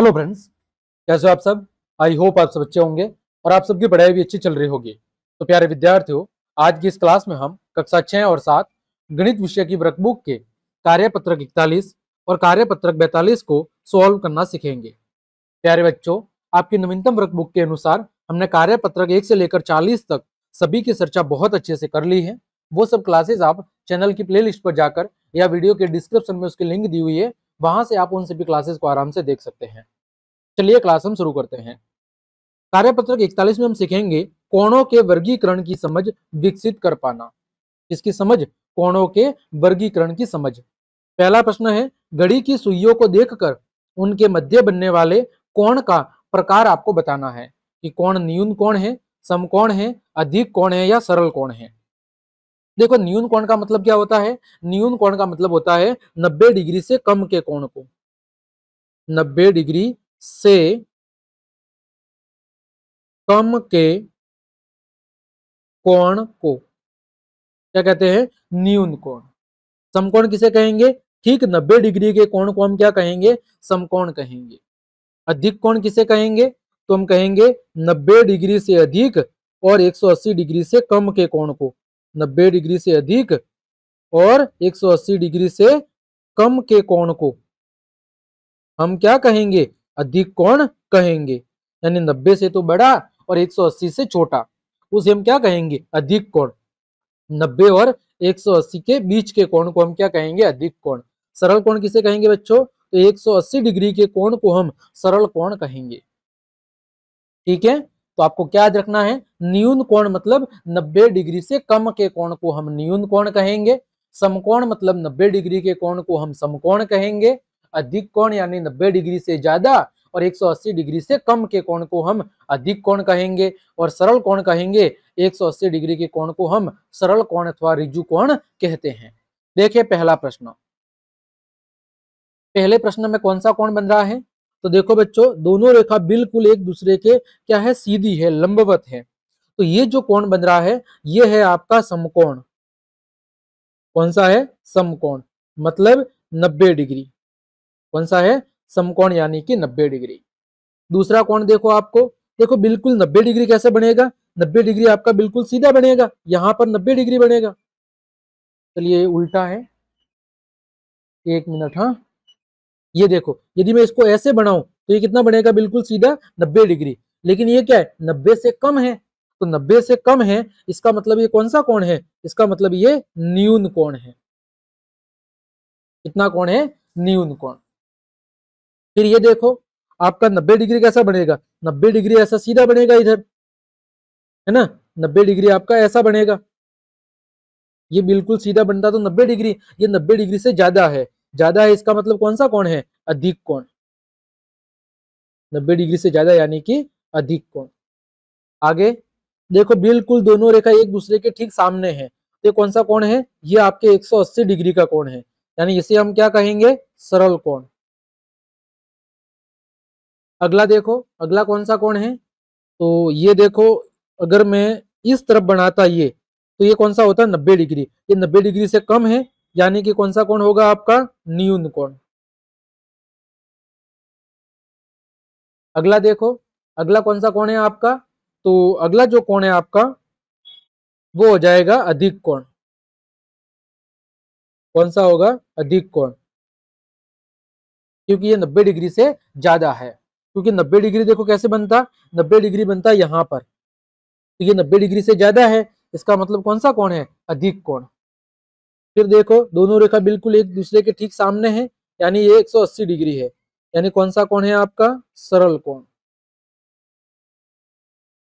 hello friends कैसे हो आप सब आई होप आप सब अच्छे होंगे और आप सबकी पढ़ाई भी अच्छी चल रही होगी तो प्यारे विद्यार्थियों आज की इस क्लास में हम कक्षा छः और सात गणित विषय की वर्कबुक के कार्यपत्रक इकतालीस और कार्यपत्रक बैतालीस को सॉल्व करना सीखेंगे प्यारे बच्चों आपकी नवीनतम वर्कबुक के अनुसार हमने कार्यपत्रक एक से लेकर चालीस तक सभी की चर्चा बहुत अच्छे से कर ली है वो सब क्लासेज आप चैनल की प्ले पर जाकर या वीडियो के डिस्क्रिप्शन में उसकी लिंक दी हुई है वहां से आप उन सभी क्लासेस को आराम से देख सकते हैं चलिए क्लास हम शुरू करते हैं कार्यपत्रक इकतालीस में हम सीखेंगे कोणों के वर्गीकरण की समझ विकसित कर पाना इसकी समझ कोणों के वर्गीकरण की समझ पहला प्रश्न है घड़ी की सुइयों को देखकर उनके मध्य बनने वाले कोण का प्रकार आपको बताना है कि कोण न्यून कोण है समकोण है अधिक कोण है या सरल कोण है देखो न्यून कोण का मतलब क्या होता है न्यून कोण का मतलब होता है नब्बे डिग्री से कम के कोण को नब्बे डिग्री से कम के कोण को क्या कहते हैं न्यून कोण समकोण किसे कहेंगे ठीक नब्बे डिग्री के कोण को हम क्या कहेंगे समकोण कहेंगे अधिक कोण किसे कहेंगे तो हम कहेंगे नब्बे डिग्री से अधिक और 180 डिग्री से कम के कोण को नब्बे डिग्री से अधिक और 180 डिग्री से कम के कोण को हम क्या कहेंगे अधिक कोण कहेंगे यानी 90 से तो बड़ा और 180 से छोटा उसे हम क्या कहेंगे अधिक कोण 90 और 180 के बीच के कोण को हम क्या कहेंगे अधिक कोण सरल कोण किसे कहेंगे बच्चों तो 180 डिग्री के कोण को हम सरल कोण कहेंगे ठीक है तो आपको क्या याद रखना है न्यून कोण मतलब 90 डिग्री से कम के कोण को हम न्यून कोण कहेंगे समकोण मतलब 90 डिग्री के कोण को हम समकोण कहेंगे अधिक कोण यानी 90 डिग्री से ज्यादा और 180 डिग्री से कम के कोण को हम अधिक कोण कहेंगे और सरल कोण कहेंगे 180 डिग्री के कोण को हम सरल कोण अथवा रिजु कोण कहते हैं देखिए पहला प्रश्न पहले प्रश्न में कौन सा कोण बन रहा है तो देखो बच्चों दोनों रेखा बिल्कुल एक दूसरे के क्या है सीधी है लंबवत है तो ये जो कोण बन रहा है ये है आपका समकोण कौन सा है समकोण मतलब 90 डिग्री कौन सा है समकोण यानी कि 90 डिग्री दूसरा कोण देखो आपको देखो बिल्कुल 90 डिग्री कैसे बनेगा 90 डिग्री आपका बिल्कुल सीधा बनेगा यहां पर 90 डिग्री बनेगा चलिए उल्टा है एक मिनट हाँ ये देखो यदि मैं इसको ऐसे बनाऊं तो ये कितना बनेगा बिल्कुल सीधा नब्बे डिग्री लेकिन ये क्या है नब्बे से कम है तो नब्बे से कम है इसका मतलब ये कौन सा कोण है इसका मतलब ये न्यून कोण है कितना कोण है न्यून कोण फिर ये देखो आपका नब्बे डिग्री कैसा बनेगा नब्बे डिग्री ऐसा सीधा बनेगा इधर है ना नब्बे डिग्री आपका ऐसा बनेगा ये बिल्कुल सीधा बनता तो नब्बे डिग्री ये नब्बे डिग्री से ज्यादा है ज्यादा है इसका मतलब कौन सा कौन है अधिक कौन नब्बे डिग्री से ज्यादा यानी कि अधिक कौन आगे देखो बिल्कुल दोनों रेखा एक दूसरे के ठीक सामने है ये कौन सा कौन है ये आपके 180 डिग्री का कौन है यानी इसे हम क्या कहेंगे सरल कौन अगला देखो अगला कौन सा कौन है तो ये देखो अगर मैं इस तरफ बनाता ये तो ये कौन सा होता है नब्बे डिग्री ये नब्बे डिग्री से कम है यानी कि कौन सा कोण होगा आपका न्यून कोण अगला देखो अगला कौन सा कोण है आपका तो अगला जो कोण है आपका वो हो जाएगा अधिक कोण कौन सा होगा अधिक कोण क्योंकि ये 90 डिग्री से ज्यादा है क्योंकि 90 डिग्री देखो कैसे बनता 90 डिग्री बनता यहां पर तो ये 90 डिग्री से ज्यादा है इसका मतलब कौन सा कोण है अधिक कोण फिर देखो दोनों रेखा बिल्कुल एक दूसरे के ठीक सामने है यानी ये 180 डिग्री है यानी कौन सा कोण है आपका सरल कोण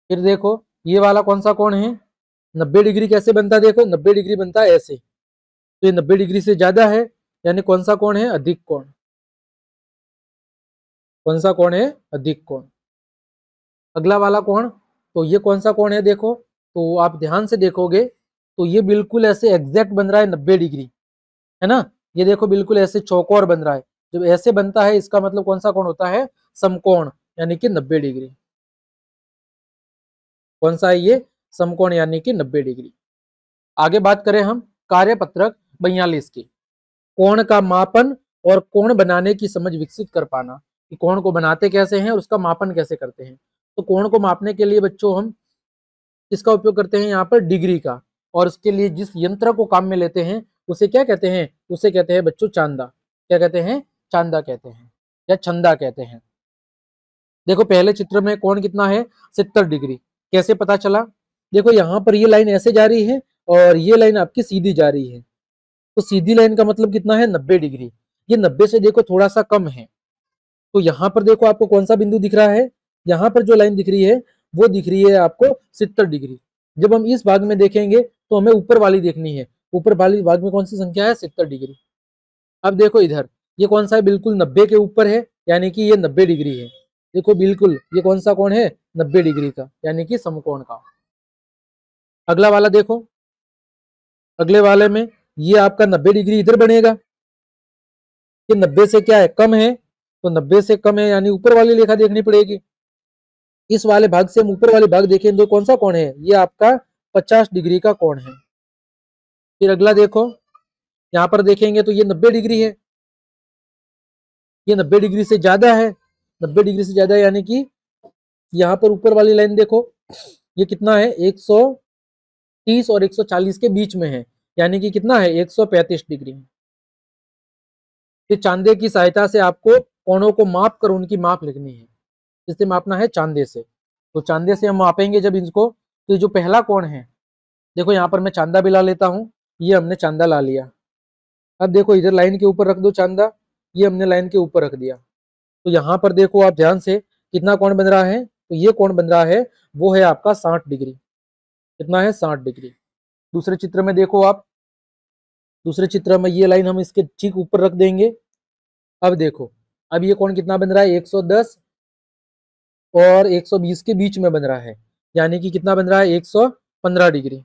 फिर देखो ये वाला कौन सा कोण है 90 डिग्री कैसे बनता है देखो 90 डिग्री बनता है ऐसे तो ये 90 डिग्री से ज्यादा है यानी कौन सा कोण है अधिक कोण कौन सा कोण है अधिक कोण अगला वाला कोण तो ये कौन सा कोण है देखो तो आप ध्यान से देखोगे तो ये बिल्कुल ऐसे एग्जैक्ट बन रहा है नब्बे डिग्री है ना ये देखो बिल्कुल ऐसे चौकोर बन रहा है जब ऐसे बनता है इसका मतलब कौन सा कोण होता है समकोण यानी कि नब्बे डिग्री कौन सा है ये समकोण यानी कि नब्बे डिग्री आगे बात करें हम कार्यपत्रक बयालीस की कोण का मापन और कोण बनाने की समझ विकसित कर पाना कि कोण को बनाते कैसे हैं और उसका मापन कैसे करते हैं तो कोण को मापने के लिए बच्चों हम इसका उपयोग करते हैं यहाँ पर डिग्री का और उसके लिए जिस यंत्र को काम में लेते हैं उसे क्या कहते हैं उसे कहते हैं बच्चों चांदा क्या कहते हैं चांदा कहते हैं या छंदा कहते हैं देखो पहले चित्र में कौन कितना है सितर डिग्री कैसे पता चला देखो यहाँ पर ये लाइन ऐसे जा रही है और ये लाइन आपकी सीधी जा रही है तो सीधी लाइन का मतलब कितना है नब्बे डिग्री ये नब्बे से देखो थोड़ा सा कम है तो यहाँ पर देखो आपको कौन सा बिंदु दिख रहा है यहाँ पर जो लाइन दिख रही है वो दिख रही है आपको सितर डिग्री जब हम इस भाग में देखेंगे तो हमें ऊपर वाली देखनी है ऊपर वाली भाग में कौन सी संख्या है सितर डिग्री अब देखो इधर ये कौन सा है बिल्कुल नब्बे के ऊपर है यानी कि ये नब्बे डिग्री है देखो बिल्कुल ये कौन सा कौन है नब्बे डिग्री का यानी कि समकोण का अगला वाला देखो अगले वाले में ये आपका नब्बे डिग्री इधर बनेगा ये नब्बे से क्या है कम है तो नब्बे से कम है यानी ऊपर वाली रेखा देखनी पड़ेगी इस वाले भाग से हम ऊपर वाले भाग देखें तो कौन सा कौन है ये आपका पचास डिग्री का कोण है फिर अगला देखो यहाँ पर देखेंगे तो ये नब्बे डिग्री है ये नब्बे डिग्री से ज्यादा है नब्बे डिग्री से ज्यादा यानी कि यहाँ पर ऊपर वाली लाइन देखो ये कितना है 130 और 140 के बीच में है यानी कि कितना है 135 डिग्री फिर चांदे की सहायता से आपको कोणों को माप कर उनकी माप लिखनी है जिससे मापना है चांदे से तो चांदे से हम मापेंगे जब इनको तो जो पहला कौन है देखो यहाँ पर मैं चांदा भी ला लेता हूँ ये हमने चांदा ला लिया अब देखो इधर लाइन के ऊपर रख दो चांदा ये हमने लाइन के ऊपर रख दिया तो यहाँ पर देखो आप ध्यान से कितना कौन बन रहा है तो ये कौन बन रहा है वो है आपका साठ डिग्री कितना है साठ डिग्री दूसरे चित्र में देखो आप दूसरे चित्र में ये लाइन हम इसके ठीक ऊपर रख देंगे अब देखो अब ये कौन कितना बन रहा है 110 और 120 के बीच में बन रहा है यानी कि कितना बन रहा है 115 डिग्री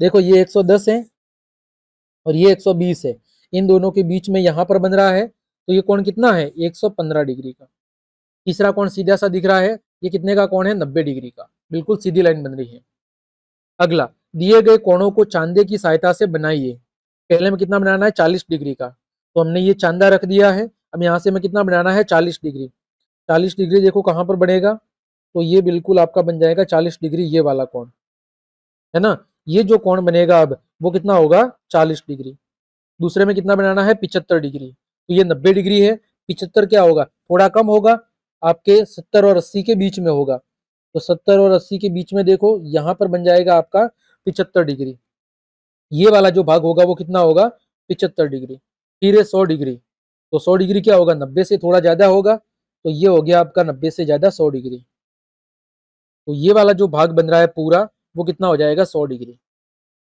देखो ये 110 है और ये 120 है इन दोनों के बीच में यहाँ पर बन रहा है तो ये कौन कितना है 115 डिग्री का तीसरा कौन सीधा सा दिख रहा है ये कितने का कौन है नब्बे डिग्री का बिल्कुल सीधी लाइन बन रही है अगला दिए गए कोणों को चांदे की सहायता से बनाइए पहले में कितना बनाना है चालीस डिग्री का तो हमने ये चांदा रख दिया है अब यहाँ से मैं कितना बनाना है 40 डिग्री 40 डिग्री देखो कहाँ पर बनेगा तो ये बिल्कुल आपका बन जाएगा चालीस डिग्री ये वाला कोण है ना ये जो कोण बनेगा अब वो कितना होगा चालीस डिग्री दूसरे में कितना बनाना है पिचहत्तर डिग्री तो ये नब्बे डिग्री है पिचहत्तर क्या होगा थोड़ा कम होगा आपके सत्तर और अस्सी के बीच में होगा तो सत्तर और अस्सी के बीच में देखो यहाँ पर बन जाएगा आपका पिचहत्तर डिग्री ये वाला जो भाग होगा वो कितना होगा पिचहत्तर डिग्री फिर है सौ डिग्री तो सौ डिग्री क्या होगा नब्बे से थोड़ा ज़्यादा होगा तो ये हो गया आपका नब्बे से ज़्यादा सौ डिग्री तो ये वाला जो भाग बन रहा है पूरा वो कितना हो जाएगा सौ डिग्री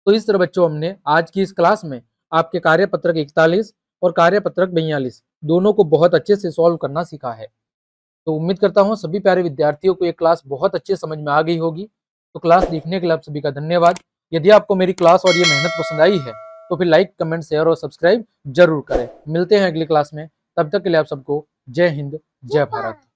तो इस तरह बच्चों हमने आज की इस क्लास में आपके कार्यपत्रक इकतालीस और कार्यपत्रक बयालीस दोनों को बहुत अच्छे से सॉल्व करना सीखा है तो उम्मीद करता हूँ सभी प्यारे विद्यार्थियों को ये क्लास बहुत अच्छे समझ में आ गई होगी तो क्लास देखने के लिए आप सभी का धन्यवाद यदि आपको मेरी क्लास और ये मेहनत पसंद आई है तो फिर लाइक कमेंट शेयर और सब्सक्राइब जरूर करें मिलते हैं अगली क्लास में तब तक के लिए आप सबको जय हिंद जय भारत